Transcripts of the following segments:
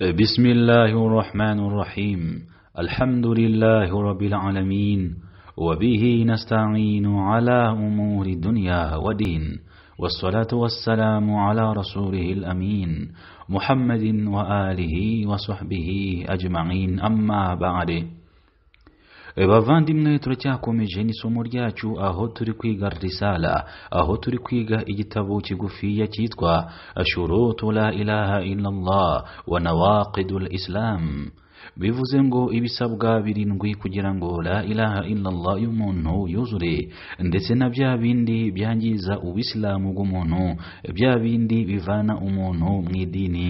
بسم الله الرحمن الرحيم الحمد لله رب العالمين وبه نستعين على أمور الدنيا ودين والصلاة والسلام على رسوله الأمين محمد وآله وصحبه أجمعين أما بعد bavandimwe turacyakomeje n'isomo ryacu aho turi kwiga risala aho turi kwiga igitabo kigufiya cyitwa shurutu la ilaha illallah wa nawaqidul islam bivuze ngo ibisabwa birindwi kugira ngo la ilaha illallah y'umuntu yuzure ndetse na bya bindi byangiza ubisilamu bw'umuntu bya bindi bivana umuntu mu idini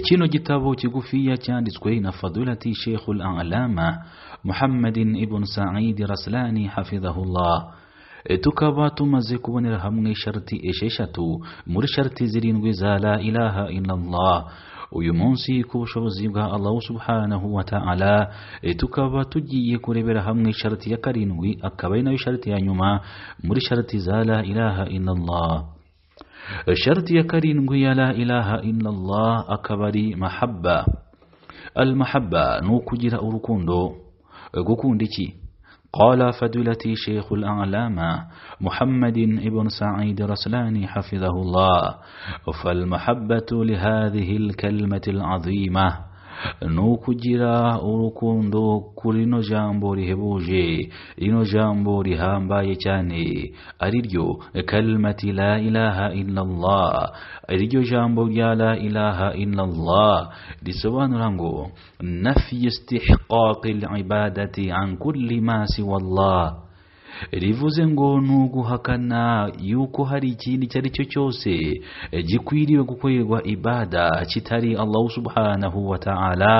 kino gitabo kigufiya cyanditswe na fadulati sheikhul alama muhammadin ibn saidi Raslani hafidhahullah tukaba tumaze kubonera hamwe sharti esheshatu muri sharti zirindwi za la ilaha illallah uyu munsi ku bushobozi bwa Allah subhanahu wa ta'ala tukaba tugiye kurebera hamwe sharti ya karindwi akaba ari nayo sharti ya nyuma muri sharti za la ilaha illallah شرط يكرين قيا لا إله إلا الله أكبري محبة المحبة نوكو جرا أركوندو قوكوندكي قال فدلتي شيخ الأعلام محمد ابن سعيد رسلاني حفظه الله فالمحبة لهذه الكلمة العظيمة n'ukugira urukundo kuri ino jambo rihebuje ino jambo rihambaye cyane ariryo kalimati la ilaha illallah ariryo jambo rya la ilaha illallah risobanura ngo nafi istihqaqi ibadati an kulli ma siwa Allah rivuze ngo ni uguhakana yuko hari ikindi icyo ari cyo cyose eh, gikwiriye gukorerwa ibada kitari allahu subhanahu wa ta'ala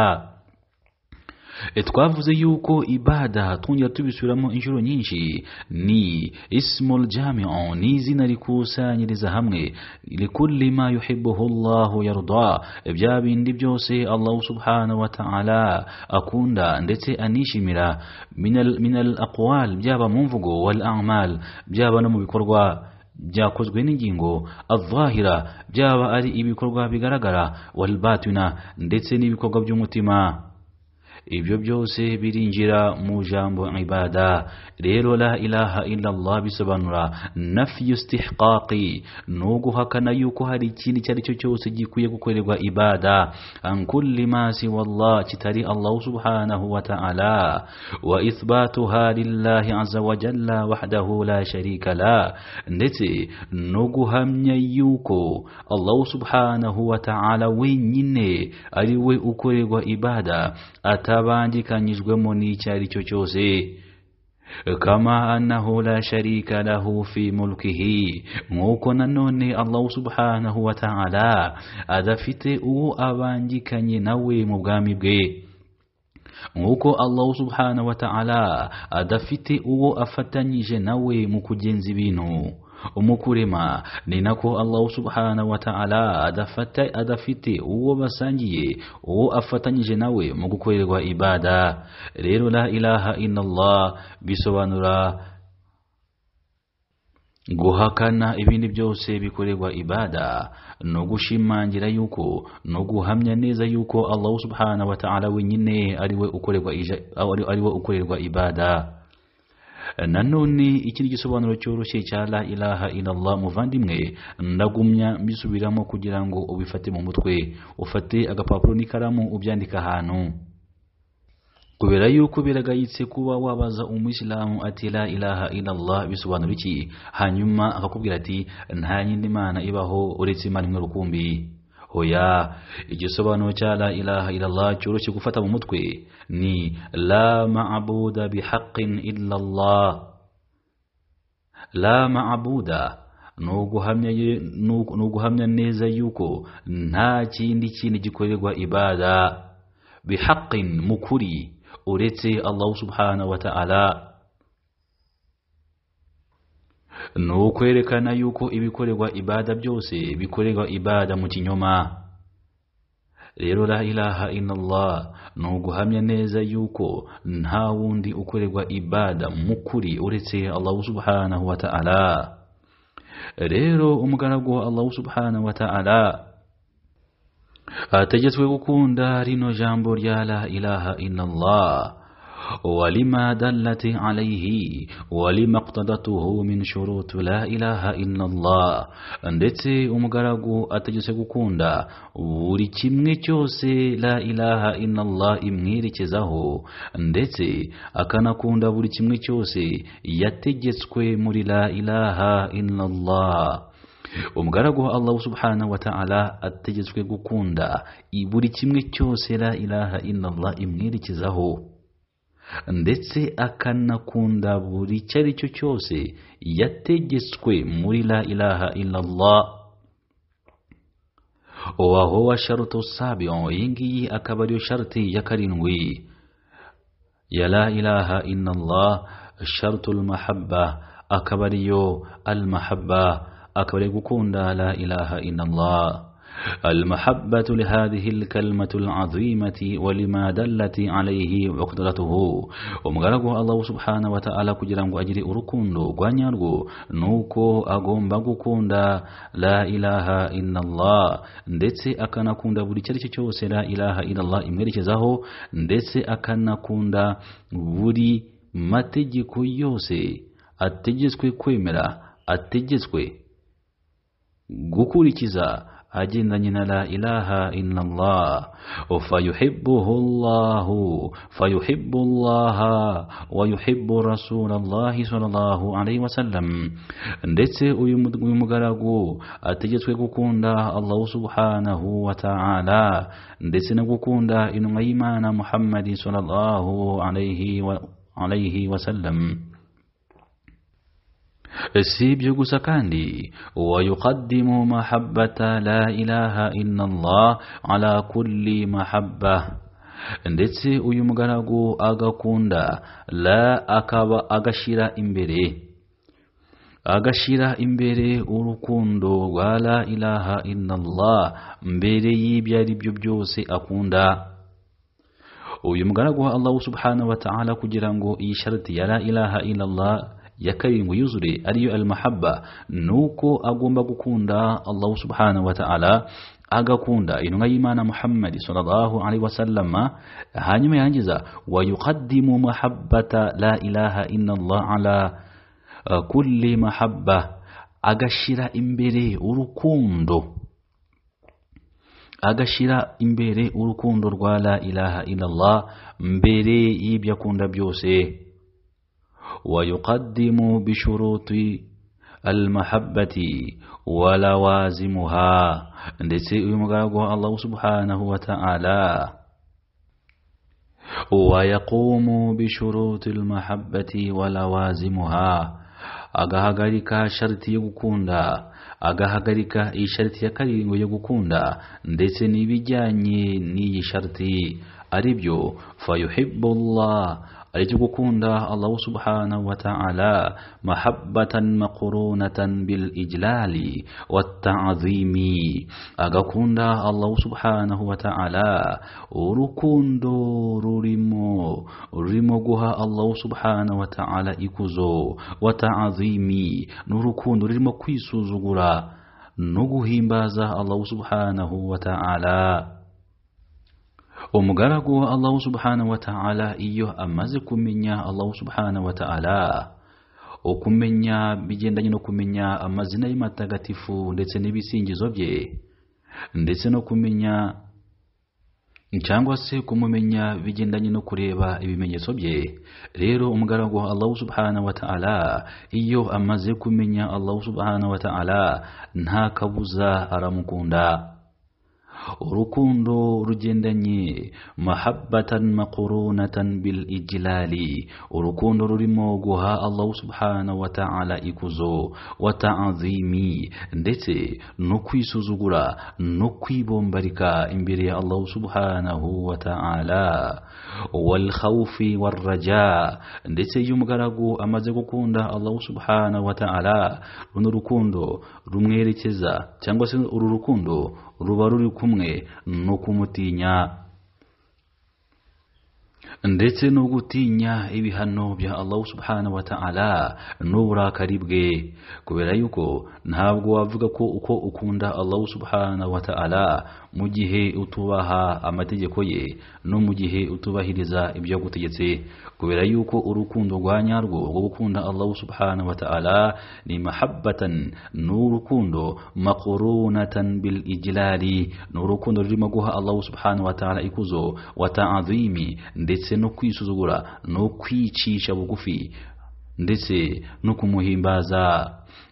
twavuze yuko ibada tunya tubisubiramo inshuro nyinshi ni ismul jamiu ni izina rikusanyiriza hamwe likulli ma yuhibbuhu llahu yarda bya bindi byose allahu subhanahu wa ta'ala akunda ndetse anishimira min al aqwal byaba mu mvugo wal amal byaba no mu bikorwa byakozwe n'ingingo azahira byaba ari ibikorwa bigaragara wal batina ndetse n'ibikorwa by'umutima ibyo byose birinjira mu jambo ibada rero la ilaha illa allah bisobanura nafi istihqaqi no guhakana yuko hari ikindi cyari cyo cyose gikwiye gukorerwa ibada an kulli ma si wallah kitari Allah subhanahu wa ta'ala wa ithbatuha lillahi azza wa jalla wahdahu la sharika la ndetse no guhamya yuko Allah subhanahu wa ta'ala wenyine ari we ukorerwa ibada ata atabangikanyijwemo n'icyo ari cyo cyose kama annahu la sharika lahu fi mulkihi nk'uko nanone allahu subhanahu wa ta'ala adafite uwo abangikanye nawe mu bwami bwe nk'uko allahu subhanahu wa ta'ala adafite uwo afatanyije nawe mu kugenza ibintu umukurema ni nako Allah subhanahu wa ta'ala adafite uwo basangiye uwo afatanyije nawe mu gukorerwa ibada rero la ilaha inallah bisobanura guhakana ibindi byose bikorerwa ibada no gushimangira yuko no guhamya neza yuko allahu subhanahu wa ta'ala wenyine ariwe ukorerwa ibada nanone ikindi gisobanuro cyoroshye cya la ilaha illallah muvandimwe ndagumya mbisubiramo kugira ngo ubifate mu mutwe ufate agapapuro n'ikaramu ubyandika ahantu kubera yuko biragayitse kuba wabaza umuyisilamu ati la ilaha illallah bisobanura iki hanyuma akakubwira ati nta yindi mana ibaho uretse imana imwe rukumbi hoya igisobanuro cya la ilaha illallah cyoroshye gufata mu mutwe ni la ma'buda bihaqin illallah la ma'buda ni uguhamya neza yuko nta kindi kintu gikorerwa ibada bihaqin mukuri kuri uretse allahu subhanahu wa ta'ala ni ukwerekana yuko ibikorerwa ibada byose bikorerwa ibada mu kinyoma rero la ilaha inallah ni uguhamya neza yuko nta wundi ukorerwa ibada mu kuri uretse allahu subhanahu wa ta'ala rero umugaragu wa allahu subhanahu wa ta'ala hategetswe gukunda rino jambo rya la ilaha inallah ولما دلت عليه ولما اقتدته من شروط la ilaha illallah ndetse umugaragu ategetse gukunda buri kimwe cyose la ilaha illallah imwerekezaho ndetse akanakunda buri kimwe cyose yategetswe muri la ilaha illallah umugaragu wa Allah subhanahu wa ta'ala ategetswe gukunda buri kimwe cyose la ilaha illallah imwerekezaho ndetse akanakunda buri cyari cyo cyose yategetswe muri la ilaha illallah wahowa wa sabiyo iyi ngiyi akaba ariyo sharuti ya karindwi ya la ilaha illallah sharuto mahabba akaba ariyo al mahabba akaba ari gukunda la ilaha illallah المحبة لهذه الكلمة العظيمة ولما دلت عليه عقدته ومغرقه الله سبحانه وتعالى كجرام أجري أركندو قانيارغو نوكو أقوم بقكوندا لا إله إلا الله ndetse akanakunda buri icyo ari cyo cyose la ilaha illallah imwerekezaho ndetse akanakunda buri mategeko yose ategetswe kwemera ategetswe gukurikiza ajina jina la ilaha illa Allah fayuhibbuhu Allah fayuhibbu Allah wa yuhibbu Rasulullah sallallahu alaihi wasallam ndetse uyu mugaragu ategetswe gukunda Allah subhanahu wa ta'ala ndetse no gukunda intumwa y'Imana Muhammad sallallahu alaihi wa alaihi wasallam السيب سكاندي ويقدم محبة لا إله إلا الله على كل محبة ndetse uyu mugaragu agakunda la akaba agashira imbere agashira imbere urukundo rwa la ilaha illallah mbere y'ibyo ari byo byose akunda uyu mugaragu wa allahu subhanahu wa ta'ala kugira ngo iyi sharati ya la ilaha illallah yakayi ngo yuzure ariyo almahabba nuko agomba gukunda Allah subhanahu wa ta'ala agakunda intumwa y'imana muhammad sallallahu alaihi wasallama hanyuma yangiza wa yuqaddimu mahabbata la ilaha inna Allah ala kulli mahabba agashira imbere urukundo agashira imbere urukundo rwa la ilaha illallah mbere y'ibyo akunda byose ويقدم بشروط المحبة ولوازمها الله سبحانه وتعالى ويقوم بشروط المحبة ولوازمها أجهجرك شرط يكوندا أجهجرك إي شرط يكاري يكوندا ديسني بجاني ني شرطي أريبيو فيحب الله aretse gukunda allahu subhanahu wa ta'ala mahabbatan maqurunatan bil ijlali watta'zimi agakunda allahu subhanahu wa ta'ala urukundo rurimo rurimo guha allahu subhanahu wa ta'ala ikuzo wata'zimi n'urukundo rurimo kwisuzugura no guhimbaza allahu subhanahu wa ta'ala umugaragu wa allahu subhanahu wa ta'ala iyo amaze kumenya allahu subhanahu wa ta'ala ukumenya bigendanye no kumenya amazina ye ndetse n'ibisingizo bye ndetse no kumenya cyangwa se kumumenya bigendanye no kureba ibimenyetso bye rero umugaragu wa allahu subhanahu wa ta'ala iyo amaze kumenya allahu subhanahu wa ta'ala nta kabuza aramukunda urukundo rugendanye mahabbatan maqurunatan bil ijlali urukundo rurimo guha allah subhanahu wa ta'ala ikuzo wa ta'zimi ndetse no kwisuzugura no kwibombarika imbere ya allah subhanahu wa ta'ala walkhawfi waraja ndetse iyo umugaragu amaze gukunda allahu subhana wa ta'ala runo rukundo rumwerekeza cyangwa se uru rukundo ruba ruri kumwe no kumutinya ndetse no gutinya ibihano bya allahu subhana wa ta'ala n'uburakari bwe kubera yuko ntabwo wavuga ko uko ukunda allahu subhana wa ta'ala mu gihe utubaha amategeko ye no mu gihe utubahiriza ibyo yagutegetse kubera yuko urukundo rwa nyarwo rwo gukunda Allah subhanahu wa ta'ala ni mahabbatan n'urukundo maqurunatan bil ijlali n'urukundo rurimo guha Allahu subhanahu wa ta'ala ikuzo wa ta'azimi ndetse no kwisuzugura no kwicisha bugufi ndetse no kumuhimbaza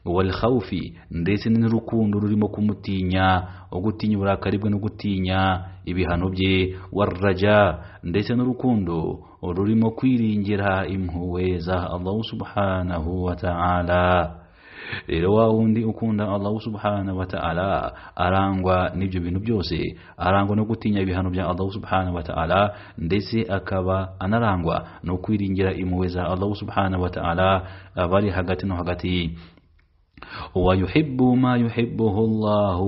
walhawufi ndetse n'urukundo rurimo kumutinya ugutinya uburakari bwe no gutinya ibihano bye warraja ndetse n'urukundo rurimo kwiringira impuhwe za allahu subhanahu wa ta'ala rero wa wundi ukunda allahu subhanahu wa arangwa n'ibyo bintu byose arangwa no gutinya ibihano bya allahu subhanahu wa ta'ala ndetse akaba anarangwa no kwiringira impuhwe za allahu subhanahu wa ta'ala abari hagati no hagati ويحب ما يحبه الله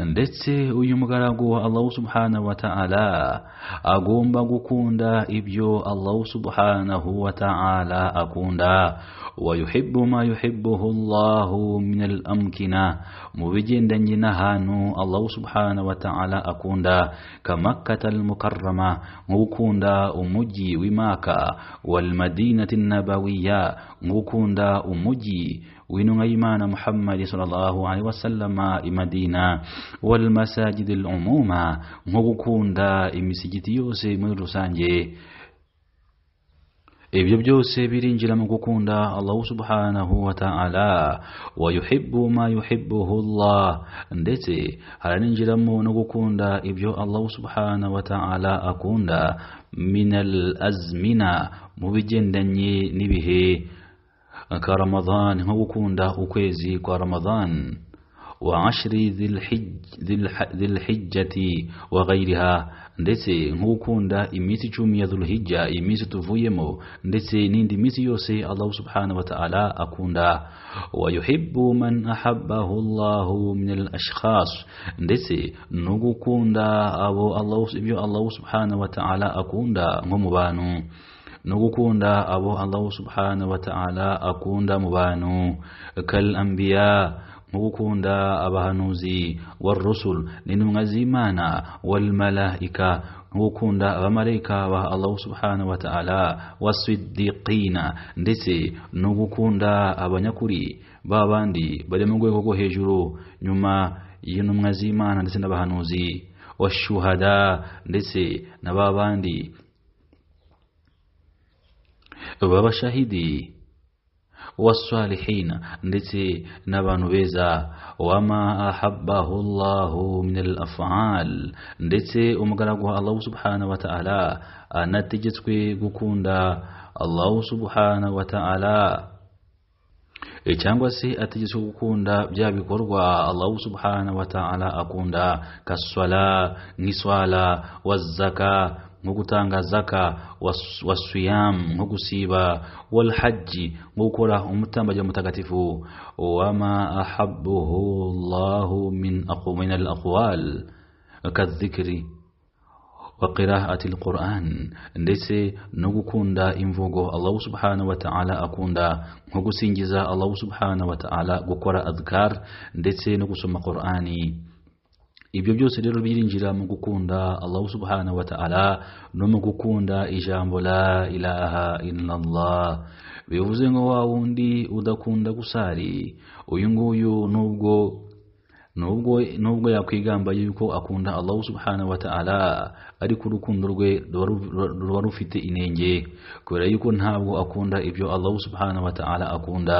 ndetse uyu mugaragu wa allahu subhanahu wa ta'ala agomba gukunda ibyo allahu subhanahu wa ta'ala akunda ويحب ما يحبه الله من الأمكنة مبجين دنجنا هانو الله سبحانه وتعالى أكوندا كمكة المكرمة وكوندا أمجي وماكا والمدينة النبوية وكوندا أمجي وينو ايمان محمد صلى الله عليه وسلم مدينة والمساجد العمومة nk'ugukunda imisigiti yose muri rusange ibyo byose birinjira mu gukunda allahu subhanahu wa ta'ala wa yuhibbu ma yuhibbuhu allah ndetse haraninjiramo no gukunda ibyo allahu subhanahu wa ta'ala akunda minal azmina mu bigendanye n'ibihe ka ramadhaani nkukunda ukwezi kwa ramadhan wa ashri dhil hijjati wa ghairiha ndetse nk'ukunda imisi icumi ya dhulhijja iyi minsi tuvuyemo ndetse n'indi misi yose allah subhanahu wa ta'ala akunda wa yuhibbu man ahabbahu allahu min al ashkhas ndetse no gukunda abo allahu ibyo allahu subhanahu wa ta'ala akunda nko mu bantu nogukunda abo allahu subhanahu wataala akunda mu bantu kal anbiya mugukunda abahanuzi warusul n'intumwa z'imana walmalaika mugukunda abamarayika ba allahu subhanahu wataala wasiddiqina ndetse no gukunda abanyakuri ba bandi bari mu rwego rwo hejuru nyuma y'intumwa z'imana ndetse n'abahanuzi washuhada ndetse na ba bandi وبشهدي والصالحين ndetse n'abantu beza wama ahabbahu Allahu min al-af'al ndetse umugaragu wa Allah subhanahu wa ta'ala anategetswe gukunda Allah subhanahu wa ta'ala cyangwa se ategetswe gukunda bya bikorwa Allah subhanahu wa ta'ala akunda kaswala nk'iswala wazaka nko gutanga zaka wasiyam nko gusiba walhajji nko gukora umutambagiro mutagatifu wama ahabuhu llahu min al aqwal kadhikiri wa qiraati alquran ndetse no gukunda imvugo allahu subhanahu wa ta'ala akunda nko gusingiza allahu subhanahu wa ta'ala gukora adhkar ndetse no gusoma qur'ani ibyo byose rero byirinjira mu gukunda allahu subhanahu wa ta'ala no mu gukunda ijambo la ilaha illallah bivuze ngo wa wundi udakunda gusari uyu nguyu nubwo nubwo nubwo yakwigamba yuko akunda Allah subhanahu wa ta'ala ariko urukundo rwe ruba rufite inenge kubera yuko ntabwo akunda ibyo Allah subhanahu wa ta'ala akunda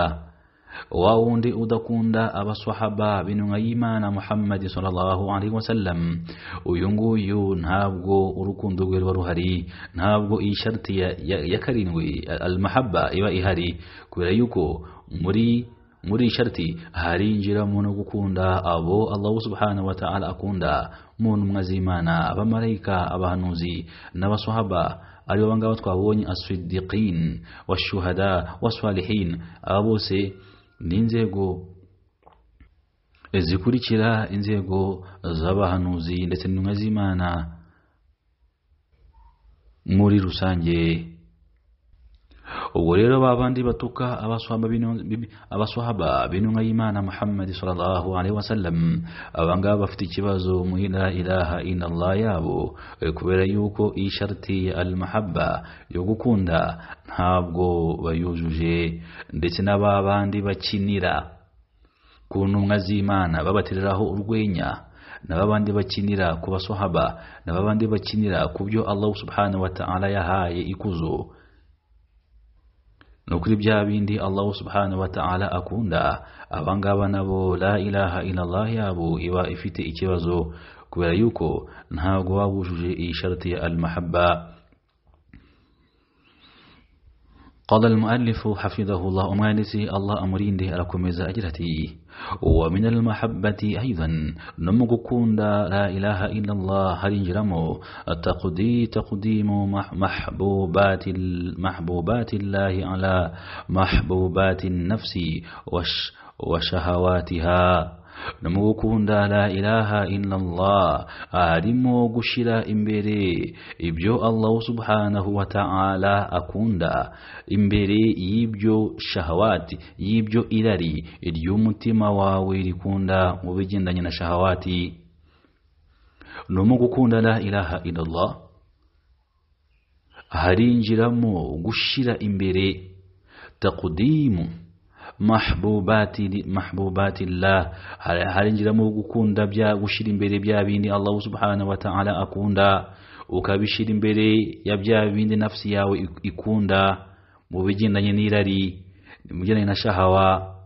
wawonde udakunda abaswahaba bino ngayima na muhammadi sallallahu alaihi wasallam uyu nguyu ntabwo urukundo rwe ruba ruhari ntabwo iyi sharti ya karindwi almahabba iba ihari kubera yuko muri muri sharti harinjiramo no gukunda abo allahu subhanahu wa ta'ala akunda muntu mwazimana abamarayika abahanuzi n'abaswahaba aribo bangaba twabonye aswidiqin washuhada wasalihin aba bose ni inzego zikurikira inzego z'abahanuzi ndetse n'intumwa z'imana muri rusange ubwo rero ba bandi batuka abaswahaba b'intumwa y'imana muhammad sallallahu alaihi wasallam abangaba bafite ikibazo mu la ilaha illallah yabo eh, kubera yuko iyi sharti ya al yo gukunda ntabwo bayujuje ndetse n'aba bandi bakinira ku ntumwa z'imana babatereraho urwenya na babandi bakinira ku basohaba na babandi bakinira ku byo Allah subhanahu wa ta'ala yahaye ikuzo نكرب جابين دي الله سبحانه وتعالى أكون دا أبانغا ونبو لا إله إلا الله يابو إوا إفتي إتوازو كويوكو نها قوابو شجي شرطي المحبة قال المؤلف حفظه الله نسي الله أمرين دي لكم أجرتي ومن المحبة أيضا نمك كون لا إله إلا الله هل جرمو تقدي تقديم محبوبات محبوبات الله على محبوبات النفس وش وشهواتها mugukunda la iraha illallah harimo gushyira imbere ibyo allahu subhanahu wa ta'ala akunda imbere y'ibyo shahawati y'ibyo irari ry’umutima wawe rikunda mu bigendanye na shahawati no gukunda la iraha illallah harinjiramo gushyira imbere takudimu محبوبات محبوبات الله harinjira mu gukunda bya gushira imbere bya bindi Allah subhanahu wa ta'ala akunda ukabishira imbere ya bya bindi nafsi yawe ikunda mu bigendanye n'irari mu bigendanye na shahawa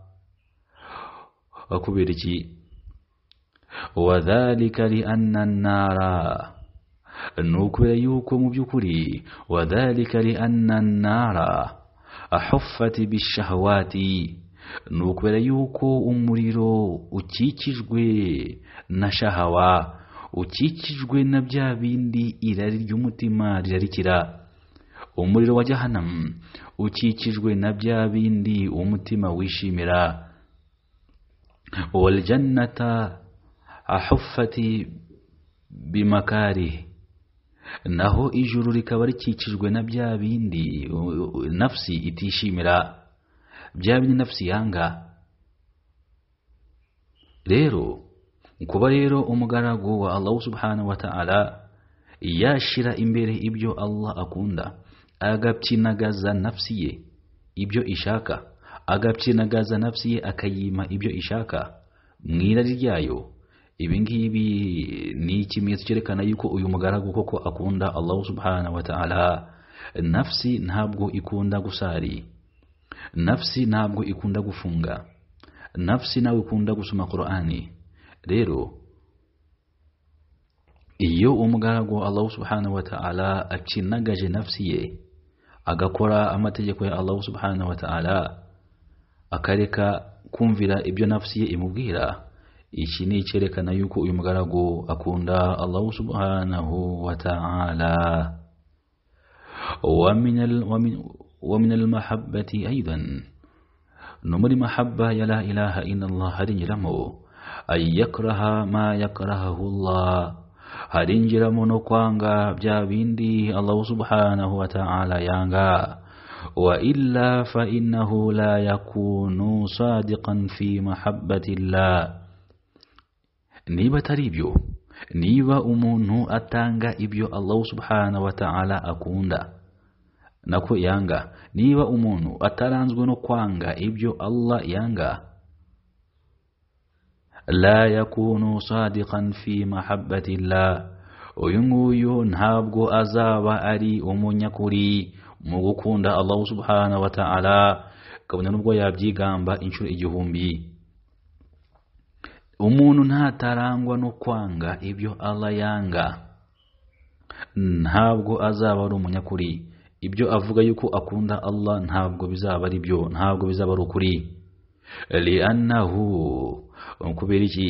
kubera iki wadhalika lianna an-nara nukubera yuko mu by'ukuri wadhalika lianna an-nara ahufati bishahawati ni ukubera yuko umuriro ukikijwe na shahawa ukikijwe na bya bindi irari ry'umutima rirarikira umuriro wa jahanamu ukikijwe na bya bindi umutima wishimira waljannata ahufati bimakari naho ijuru rikaba rikikijwe na bya bindi nafsi itishimira bya bindi nafsi yanga rero kuba rero umugaragu wa Allah subhanahu wa ta'ala yashira imbere ibyo Allah akunda agapyinagaza nafsi ye ibyo ishaka agapyinagaza nafsi ye akayima ibyo ishaka mwirari ryayo ibingibi ni ikimenyetso cyerekana yuko uyu mugaragu koko akunda Allah subhanahu wa ta'ala nafsi ntabwo ikunda gusari nafsi ntabwo ikunda gufunga nafsi nawe ikunda gusoma qur'ani rero iyo umugaragu Allah subhanahu wa ta'ala acinagaje nafsi ye agakora amategeko ya Allah subhanahu wa ta'ala akareka kumvira ibyo nafsi ye imubwira iki ni icyerekana yuko uyu mugaragu akunda allahu subhanahu wa ta'ala ومن, ومن, ومن المحبة أيضا نمر محبة يا لا إله إلا الله هرنجرمو أن يكره ما يكرهه الله هرنجرمو نقوانغا بجابيندي الله سبحانه وتعالى يانغا وإلا فإنه لا يكون صادقا في محبة الله niba atari ibyo niba umuntu atanga ibyo Allah subhanahu wa ta'ala akunda nako yanga niba umuntu ataranzwe no kwanga ibyo allah yanga la yakunu sadiqan fi mahabbatillah uyu nguyu ntabwo azaba ari umunyakuri mu gukunda allahu subhanahu wa ta'ala kabone nubwo yabyigamba inshuro igihumbi umuntu ntatarangwa no kwanga ibyo Allah yanga ntabwo azaba ari umunyakuri ibyo avuga yuko akunda Allah ntabwo bizaba ari byo ntabwo bizaba ari ukuri li'annahu kubera iki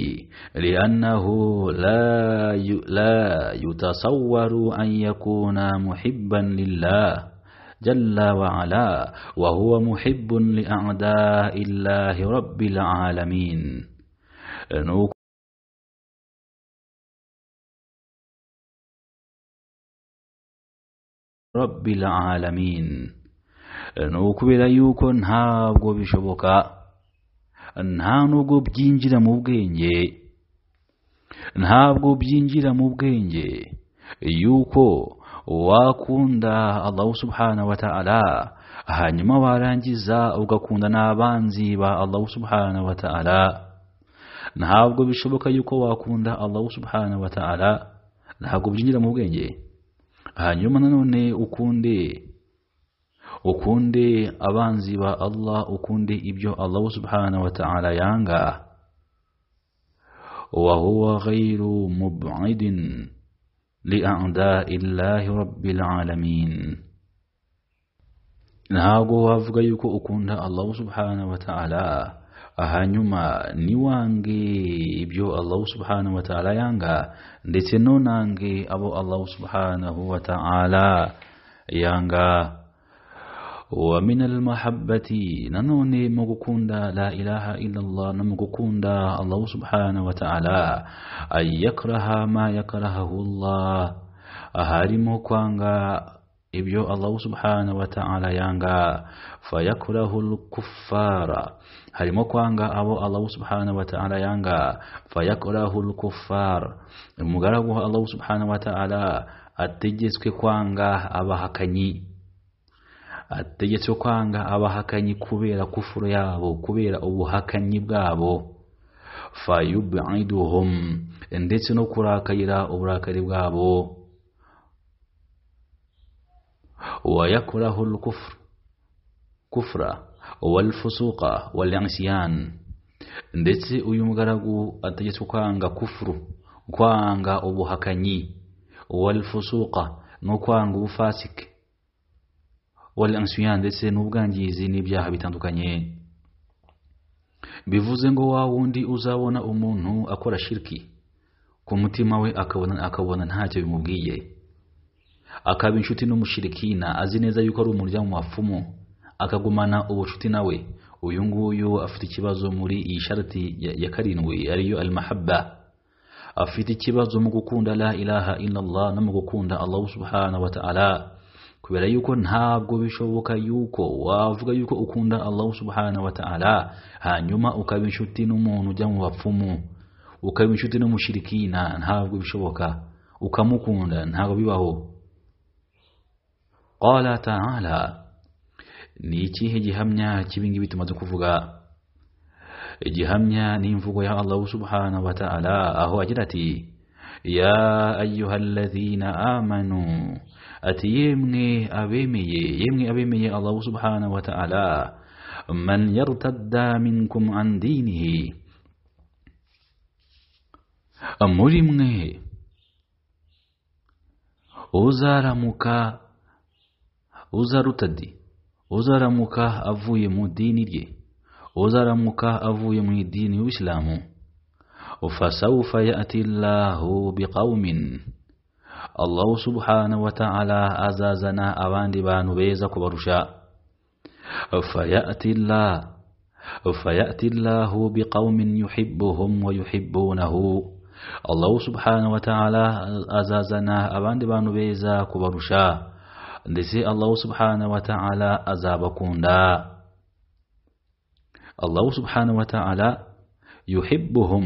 li'annahu la la yutasawwaru an yakuna muhibban lillah جل وعلا وهو محب لأعداء الله رب العالمين no rabbil alamin ukubera yuko ntabwo bishoboka nta nubwo byinjira mu bwenge ntabwo byinjira mu bwenge yuko wakunda Allahu subhana wa ta'ala hanyuma warangiza ugakunda n'abanzi ba Allahu subhana wa ta'ala ntabwo bishoboka yuko wakunda Allah subhanahu wa ta'ala ntabwo byinjira mu bwenge hanyuma nanone ukunde ukunde abanzi ba allah ukunde ibyo Allah subhanahu wa ta'ala yanga wa وهو غير مبعد لأعداء الله رب العالمين ntabwo wavuga yuko ukunda allahu subhanahu wa ta'ala hanyuma niwange ibyo allahu subhanahu wa ta'ala yanga ndetse nonange abo allahu subhanahu wa ta'ala yanga ومن المحبة ننوني مغكوندا لا إله إلا الله نمغكوندا الله سبحانه وتعالى أن يكره ما يكرهه الله أهارمه كوانغا ibyo allahu subhanahu wa ta'ala yanga fayakrahu al-kuffara harimo kwanga abo allahu subhanahu wa ta'ala yanga fayakrahu al-kuffar umugaragu wa allahu subhana wa ta'ala ategetswe kwanga abahakanyi ategetswe kwanga abahakanyi kubera kufuru yabo kubera ubuhakanyi bwabo fayubiduhum ndetse no kurakayira uburakari bwabo ويكره الكفر كفر والفسوق والعصيان ndetse uyu mugaragu ategetswe kwanga kufuru kwanga ubuhakanyi walfusuqa no kwanga ubufasike walansiyan ndetse n'ubwangizi n'ibyaha bitandukanye bivuze ngo wa wundi uzabona umuntu akora shiriki ku mutima we akabona akabona ntacyo bimubwiye akaba inshuti n'umushirikina azi neza yuko ari umurya wapfumu akagumana ubucuti nawe uyu nguyu afite ikibazo muri iyi sharati ya karindwi ariyo almahabba afite ikibazo mu gukunda la ilaha illallah no mu gukunda Allah subhanahu wa ta'ala kubera yuko ntabwo bishoboka yuko wavuga yuko ukunda Allah subhanahu wa ta'ala hanyuma ukaba inshuti n'umuntu ujya mu bapfumu ukaba inshuti n'umushirikina ntabwo bishoboka ukamukunda ntabwo bibaho قال تعالى نيتيه جهمنا جبت بيت متكفغا جهمنا ننفق يا الله سبحانه وتعالى أهو أجلتي يا أيها الذين آمنوا أتي يمني أبيمي يمني أبيمي الله سبحانه وتعالى من يرتد منكم عن دينه أمري مني أزار مكا uzarutadi uzaramuka avuye mu dini rye uzaramuka avuye mu idini y'ubisilamu fasawufa yati llahu biqaumin allahu subhanahu wataala azazana abandi bantu beza kubarusha fayati llah فيأتي الله بقوم يحبهم ويحبونه الله سبحانه وتعالى أزازنا أبان بانو بيزا كبرشا دسي الله سبحانه وتعالى أزابكون لا الله سبحانه وتعالى يحبهم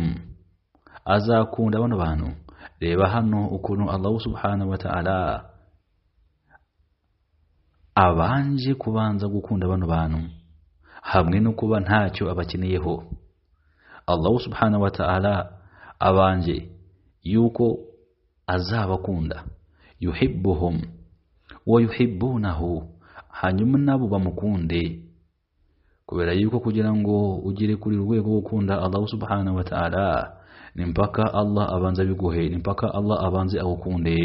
أزاكون ونبانو لبهنو أكون الله سبحانه وتعالى abanje kubanza gukunda bano bantu hamwe no kuba ntacyo abakeneyeho Allah subhana wa taala abanje yuko azabakunda yuhibbuhum wayuhibbunahu hanyuma nabo bamukunde kubera yuko kugira ngo ugere kuri rwego rwo gukunda Allah subhanahu wa ta'ala ni mpaka Allah abanza biguhe ni mpaka Allah abanze agukunde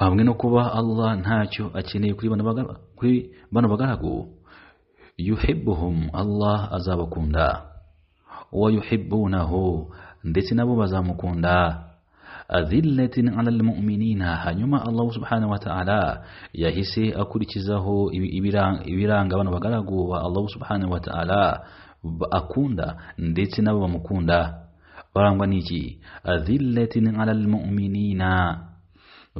hamwe no kuba Allah ntacyo akeneye kuri bano bagaragu kuri Allah azabakunda wa ndetse nabo bazamukunda azillatin alal mu'minina hanyuma Allah subhanahu wa ta'ala yahise akurikizaho ibiranga abantu bagaragu ba Allah subhanahu wa ta'ala akunda ndetse nabo bamukunda barangwa n'iki azillatin alal mu'minina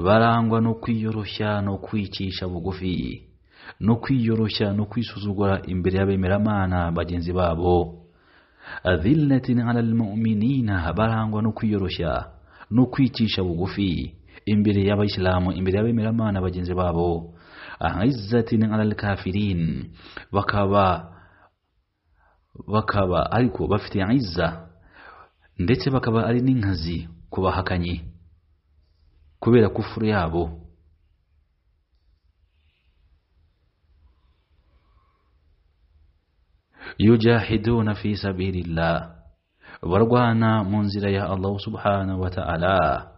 barangwa no kwiyoroshya no kwicisha bugufi no kwiyoroshya no kwisuzugura imbere y'abemeramana bagenzi babo azillatin alal mu'minina barangwa no kwiyoroshya no kwicisha bugufi imbere y'abayisilamu imbere y'abemeramana bagenzi babo izzatin alal kafirin bakaba bakaba ariko bafite izza ndetse bakaba ari n'inkazi ku bahakanyi kubera kufuru yabo yujahiduna fi sabilillah barwana mu nzira ya allahu subhanahu wa ta'ala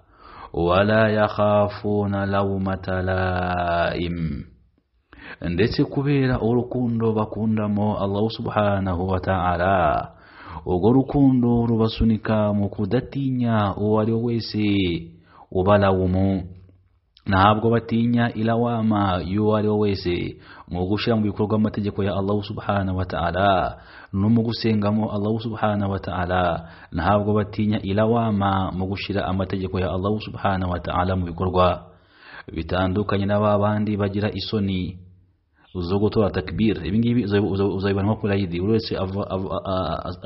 wala yakhafuna lawmata laim ndetse kubera urukundo bakundamo allahu subhanahu wa ta'ala urwo rukundo rubasunika mu kudatinya uwo wese ubalawumu ntabwo batinya ilawama y'uwo ari we wese mu gushyira mu bikorwa amategeko ya allahu subhanahu wa ta'ala no mu gusengamo allahu subhanahu wa ta'ala ntabwo batinya ilawama mu gushyira amategeko ya allahu subhanahu wa ta'ala mu bikorwa bitandukanye na ba bandi bagira isoni zo gutora takbir ibi ngibi uzabibona nko kuri ayidi buri wese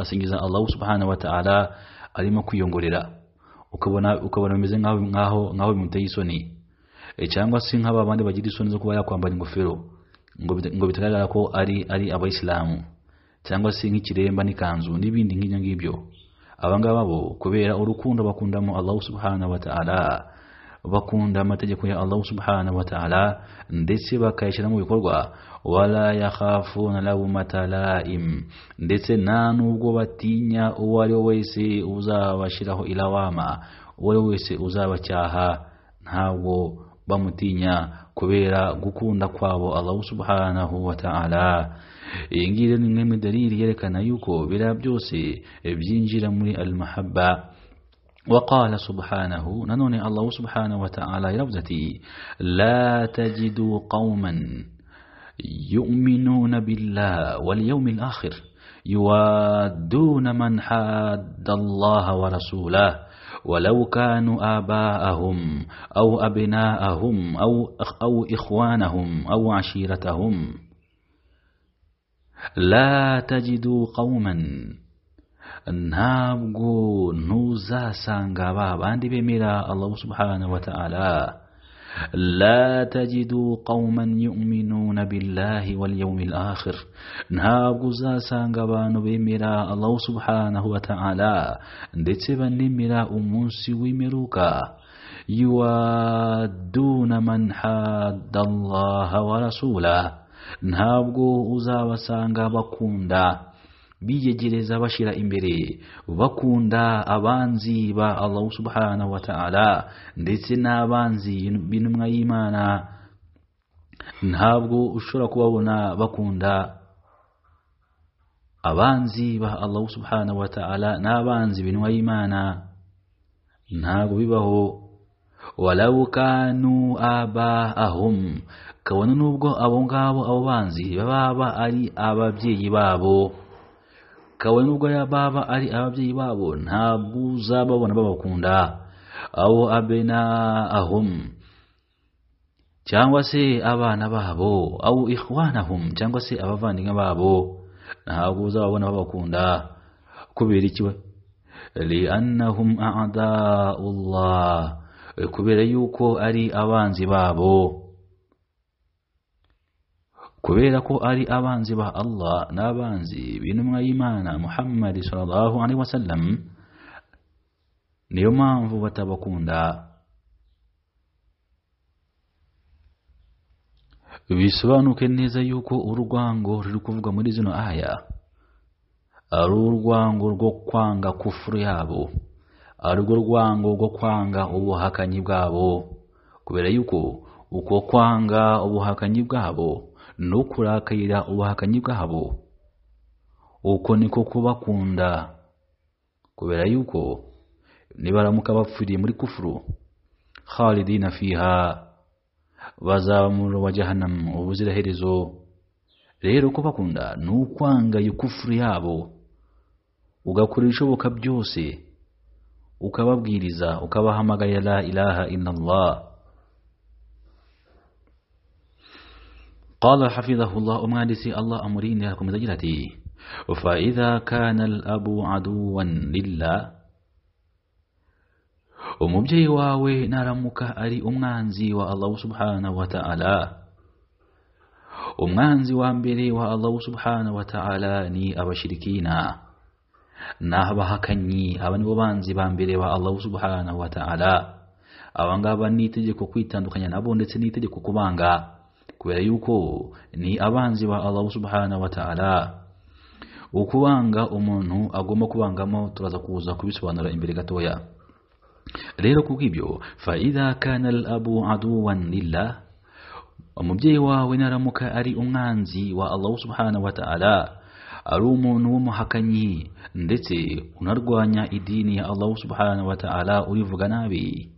asingiza allahu subhanahu wa ta'ala arimo kwiyongorera ukabona ukabona bimeze nk'aho nk'aho bimuteye isoni E, cyangwa se nk'aba bandi bagira isoni zo kuba yakwambara ingofero ngo bitagaragara ko ari ari abayisilamu cyangwa se nk'ikiremba n'ikanzu n'ibindi nk'ibyo ngibyo abangaba bo kubera urukundo bakundamo Allah subhanahu wa ta'ala bakunda amategeko ya Allah subhanahu wa ta'ala ndetse bakayashyira mu bikorwa wala yakhafuna lawmata laim ndetse nta nubwo batinya uwo ari we wese uzabashyiraho ilawama uwo ari we wese uzabacyaha ntabwo bamutinya kubera gukunda kwabo Allah subhanahu wa ta'ala iyi ngiyi ni imwe mu dalili yerekana yuko biriya byose byinjira muri al-mahabba وقال سبحانه ننوني الله سبحانه وتعالى يربزتي لا تجد قوما يؤمنون بالله واليوم الآخر يوادون من حاد الله ورسوله ولو كانوا آباءهم أو أبناءهم أو, أو إخوانهم أو عشيرتهم لا تجدوا قوما ntabwo ntuzasanga babandi bemera allahu subhanahu wa ta'ala لا تجدوا قوما يؤمنون بالله واليوم الآخر نهاب قزا قبان بمرا الله سبحانه وتعالى دتبا لمرا أمونس ومروكا يوادون من حاد الله ورسوله نهاب قزا uzabasanga كوندا biyegereza bashyira imbere bakunda abanzi ba allahu subhana wa ta'ala ndetse n'abanzi b'intumwa y'imana ntabwo ushobora kubabona bakunda abanzi ba allahu subhana wa ta'ala n'abanzi b'intumwa y'imana ntabwo bibaho walawu kanu abahum kabona nubwo abo ngabo abo banzi baba ari ababyeyi babo kabone n'ubwo baba ari ababyeyi babo ntabwo uzababona babakunda abo na ahum cyangwa se abana babo abo ikhwanahum cyangwa se abavandimwe babo ntabwo uzababona babakunda kubera iki we li'annahum a'da'ullah kubera yuko ari abanzi babo kubera ko ari abanzi ba Allah n'abanzi b'intumwa y'Imana Muhammad sallallahu alaihi wasallam niyo mpamvu batabakunda bisobanuke neza yuko urwango ruri kuvuga muri zino aya ari urwango rwo kwanga kufuru yabo ari rwo rwango rwo kwanga ubuhakanyi bwabo kubera yuko uko kwanga ubuhakanyi bwabo no kurakarira ubuhakanyi bwabo uko niko kubakunda kubera yuko nibaramuka bapfiriye muri kufuru na fiha bazaba mu wa jahanamu ubuziraherezo rero kubakunda ni ukwanga iyo yabo ugakora ibishoboka byose ukababwiriza ukabahamagarira la ilaha illallah قال حفظه الله أمادس الله أمرين لكم زجرتي فإذا كان الأب عدوا لله ومبجي أمم واوي نرمك أري أمانزي والله سبحانه وتعالى أمانزي وأمبري والله سبحانه وتعالى ني أبشركينا نهبها كني أبن وبانزي بامبري والله سبحانه وتعالى أبن غابني تجي كوكويتان دخاني نبون نتني تجي كوكوبانغا kubera yuko ni abanzi ba Allah subhanahu wa ta'ala ukubanga umuntu agomba kubangamo turaza kuza kubisobanura imbere gatoya rero kubw'ibyo fa idha kana al abu aduwan lillah umubyeyi wawe naramuka ari umwanzi wa Allah subhanahu wa ta'ala ari umuntu w'umuhakanyi ndetse unarwanya idini ya Allah subhanahu wa ta'ala urivuga nabi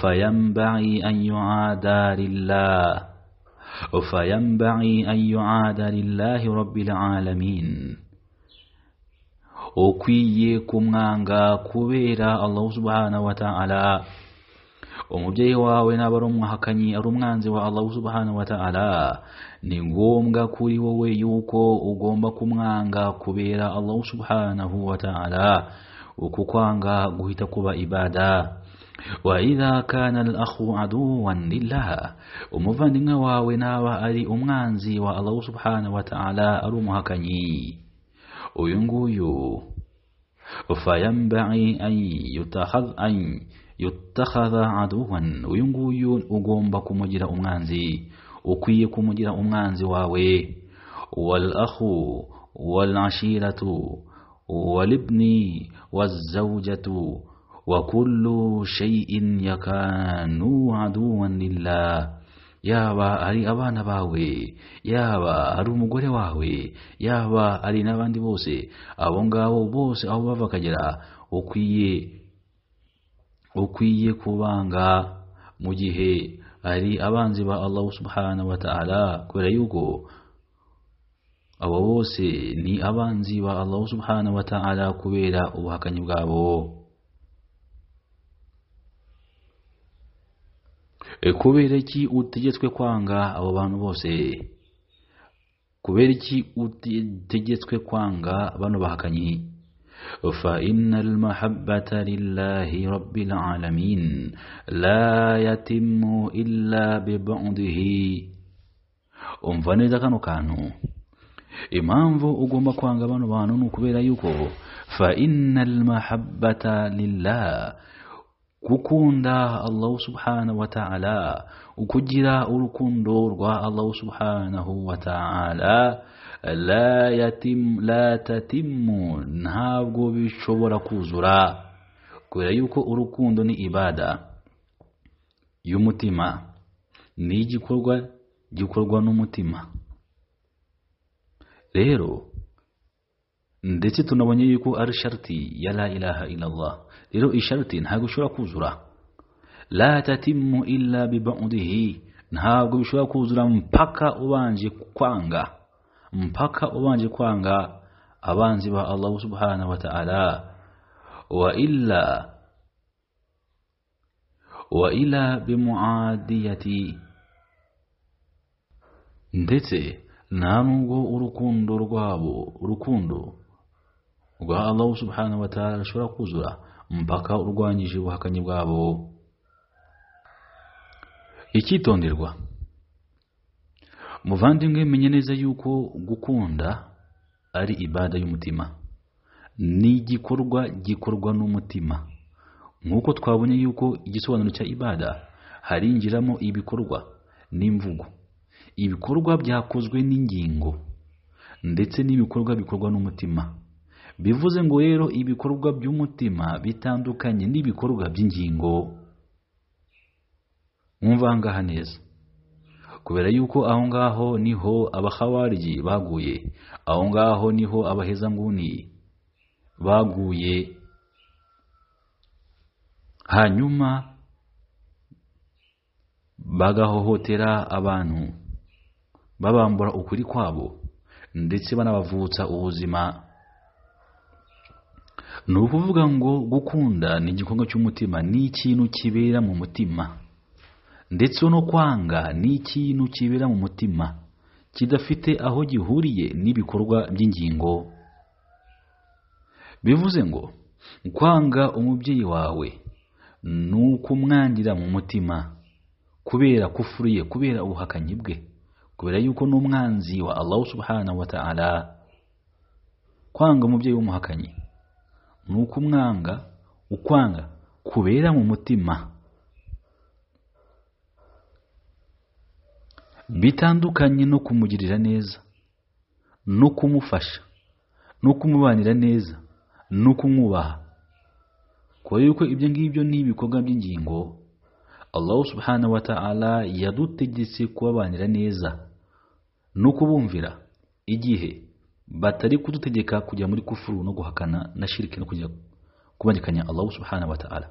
فينبغي أن يعادى لله فينبغي أن يعادى لله رب العالمين okwiye kumwanga kubera allahu subhanahu wataala umubyeyi wawe naba ari umwahakanyi ari umwanzi wa allahu subhanahu wataala ni ngombwa kuri wowe yuko ugomba kumwanga kubera allahu subhanahu wataala uku kwanga guhita kuba ibada وإذا كان الأخ عدوا لله أمفنين واونا وألي أمانزي والله سبحانه وتعالى أرمهكني أينغويو فينبعي أن يتخذ أن يتخذ عدوا أينغويو أقوم بكم جرى أمانزي أكويكم جرى أمانزي واوي والأخ والعشيرة والابن والزوجة والزوجة وكل شيء يكان عدوا لله yaba ari abana bawe yaba ari umugore wawe yaba ari n'abandi bose abo ngabo bose aho bava akagera ukwiye ukwiye kubanga mu gihe ari abanzi ba Allah subhanahu wa ta'ala kubera yuko abo bose ni abanzi ba Allah subhanahu wa ta'ala kubera ubuhakanyi bwabo kubera iki utegetswe kwanga abo bantu bose kubera iki utegetswe kwanga bano bahakanyi فإن المحبة لله رب العالمين لا يتم إلا ببعده umva neza kano kantu impamvu ugomba kwanga bano bantu ni ukubera yuko fa inna almahabbata lillah gukunda allahu subhanahu wa ta'ala ukugira urukundo rwa allahu subhanahu wa ta'ala la tatimu ntabwo bishobora kuzura kubera yuko urukundo ni ibada y'umutima ni igikorwa gikorwa n'umutima rero ndetse tunabonye yuko ari sharti ya la ilaha illa Allah rero isharti ntabwo ushobora kuzura la tatimu illa bibaudihi ntabwo bishobora kuzura mpaka ubanje kwanga mpaka ubanje kwanga abanzi ba Allah subhanahu wa ta'ala wa illa wa ila bimuadiyati ndetse nta nubwo urukundo rwabo urukundo rwa allahu subhanahu wa ta'ala rushobora kuzura mpaka urwanyije ubuhakanyi bwabo icyitonderwa muvandimwe menye neza yuko gukunda ari ibada y'umutima ni igikorwa gikorwa n'umutima nk'uko twabonye yuko igisobanuro cya ibada harinjiramo ibikorwa n'imvugo ibikorwa byakozwe n'ingingo ndetse n'ibikorwa bikorwa n'umutima bivuze ngo rero ibikorwa by'umutima bitandukanye n'ibikorwa by'ingingo ngaha neza kubera yuko aho ngaho niho abahawaryi baguye aho ngaho niho abaheza nguni baguye hanyuma bagahohotera abantu babambura ukuri kwabo ndetse banabavutsa ubuzima ni ukuvuga ngo gukunda ni igikorwa cy'umutima ni ikintu kibera mu mutima ndetse no kwanga ni ikintu kibera mu mutima kidafite aho gihuriye n'ibikorwa by'ingingo bivuze ngo kwanga umubyeyi wawe ni ukumwangira mu mutima kubera kufuriye kubera ubuhakanyi bwe kubera yuko n'umwanzi wa Allah subhanahu wa ta'ala kwanga umubyeyi w'umuhakanyi ni uko umwanga ukwanga kubera mu mutima bitandukanye no kumugirira neza no kumufasha no kumubanira neza no kumwubaha kubera yuko ibyo ngibyo ni ibikorwa by'ingingo Allah subhanahu wa ta'ala yadutegetse kubabanira neza no kubumvira igihe batari kudutegeka kujya muri kufuru no guhakana na shiriki no kujya kubangikanya Allah subhanahu wa ta'ala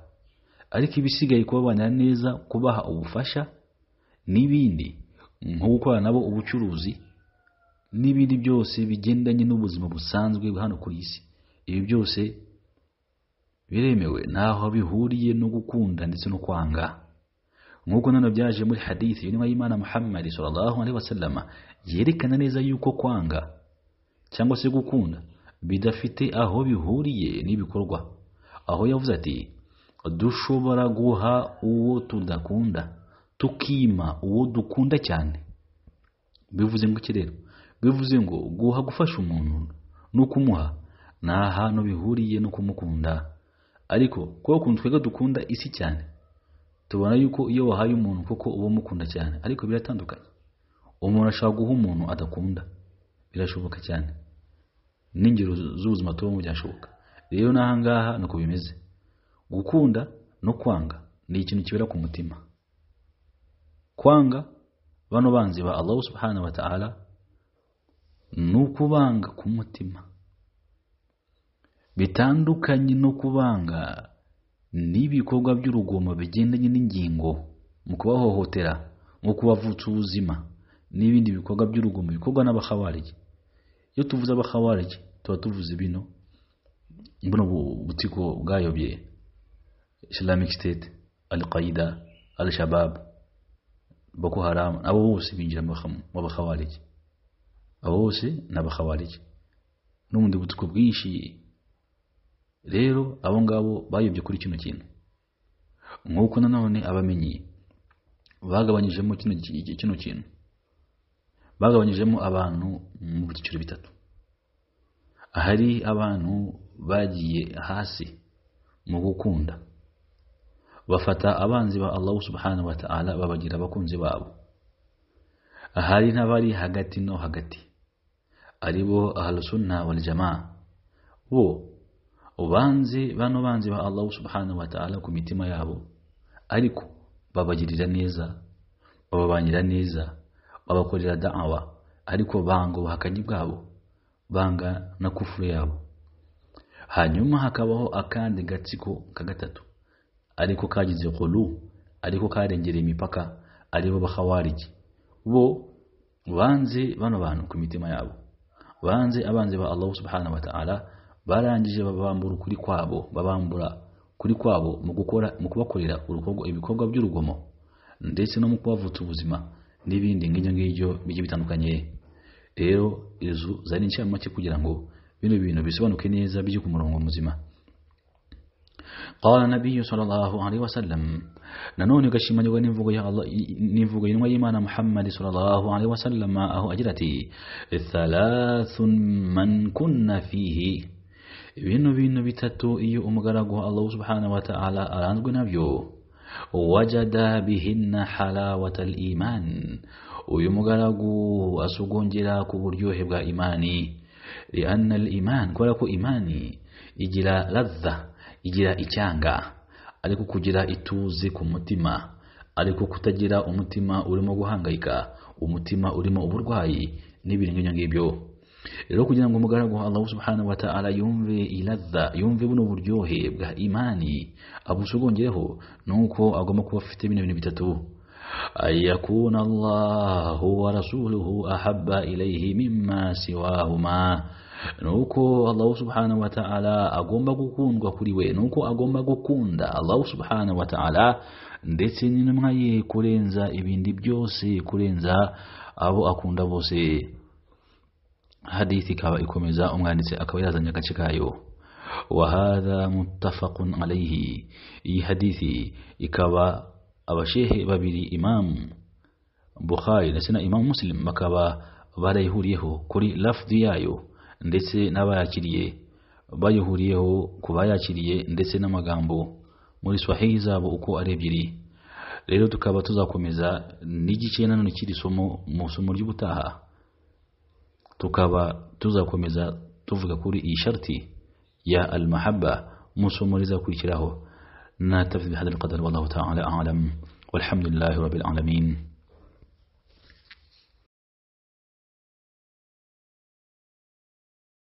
ariko ibisigaye kubabana neza kubaha ubufasha n'ibindi nko gukorana nabo ubucuruzi n'ibindi byose bigendanye n'ubuzima busanzwe hano ku isi ibi byose biremewe ntaho bihuriye no gukunda ndetse no kwanga nk'uko nano byaje muri hadithi y'intumwa y'imana muhammad sallallahu alaihi wasallam yerekana neza yuko kwanga cyangwa se gukunda bidafite aho bihuriye n'ibikorwa aho yavuze ati dushobora guha uwo tudakunda tukima uwo dukunda cyane bivuze ngo iki rero bivuze ngo guha gufasha umuntu no kumuha nta hantu bihuriye no kumukunda ariko kubera ukuntu twebwe dukunda isi cyane tubona yuko iyo wahaye umuntu koko uba umukunda cyane ariko biratandukanye umuntu ashobora guha umuntu adakunda birashoboka cyane n'ingero z'ubuzima tubamo byashoboka rero n'aha ngaha ni uko bimeze gukunda no kwanga ni ikintu kibera ku mutima kwanga bano banzi ba Allah subhanahu wa ta'ala ni ukubanga ku mutima bitandukanye no kubanga n'ibikorwa by'urugomo bigendanye n'ingingo mu kubahohotera nko kubavutsa ubuzima n'ibindi bikorwa by'urugomo bikorwa n'abahabarije iyo tuvuze abahawarije tuba tuvuze bino buno butiko bwayobye islamic state al qaida al shabab boko haram abo bose binjira mu bahawarije abo bose ni abahawarije n'ubundi butiko bwinshi rero abo ngabo bayobye kuri kino kintu nk'uko nanone abamenyi bagabanyijemo kino kintu bagabanyijemo abantu mu byiciro bitatu ahari abantu bagiye hasi mu gukunda bafata abanzi ba allahu subhanahu wa ta'ala babagira abakunzi babo ahari n'abari hagati no hagati aribo bo ahlusunna jamaa bo ubanze bano banzi ba allahu subhanahu wa ta'ala ku mitima yabo ariko babagirira neza bababanira neza babakorera dawa ariko banga ubuhakanyi bwabo banga na kufure yabo hanyuma hakabaho akandi gatsiko ka gatatu ariko kagize kulu ariko karengereye imipaka aribo bahawariji bo banze bano bantu ku mitima yabo banze abanzi ba Allahu subhanahu wa ta'ala barangije babambura ukuri kwabo babambura kuri kwabo mu gukora mu kubakorera ibikorwa by'urugomo ndetse no mu kubavutsa ubuzima n'ibindi nk'ibyo ngibyo bigiye bitandukanye rero izo zari incamake kugira ngo bino bintu bisobanuke neza bijye ku murongo muzima قال النبي صلى الله عليه وسلم نانوني غشيما يوغا نيفوغا يا الله نيفوغا ينوغا يمانا محمد صلى الله عليه وسلم اهو اجرتي ثلاث من كنا فيه بينو بينو بيتاتو ايو امغارا الله سبحانه وتعالى ارانغو نابيو wajada bihinna halawata al-iman uyu mugaragu asugongera ku buryohe bwa imani lianna al-iman kubera ko imani igira ladha igira icyanga ariko kugira ituze ku mutima ariko kutagira umutima urimo guhangayika umutima urimo uburwayi n'ibintu nk'ibyo rero kugira ngo umugaragu Allah subhanahu wa ta'ala yumve iladha yumve buno buryohe bwa imani abushugongereho nuko agomba kuba afite bino bintu bitatu ayakuna Allahu wa rasuluhu ahabba ilayhi mimma siwahuma nuko Allah subhanahu wa ta'ala agomba gukundwa kuri we nuko agomba gukunda Allah subhanahu wa ta'ala ndetse n'intumwa ye kurenza ibindi byose kurenza abo akunda bose hadisi ikaba ikomeza umwanditsi akaba yazanye agace kayo wahada mutafaqun alayhi iyi hadithi ikaba abashehe babiri imamu bukhari ndetse na imamu muslim bakaba barayihuriyeho kuri lafdi yayo ndetse n'abayakiriye bayihuriyeho ku bayakiriye ndetse n'amagambo muri swahihi zabo uko ari ebyiri rero tukaba tuzakomeza n'igice nanone kiri somo mu somo ry'ubutaha tukaba tuzakomeza tuvuga kuri iyi sharti ya almahabba musumuriza kwishyiraho natafid bihadha alqadar wallahu ta'ala a'lam walhamdulillahi rabbil alamin العالمين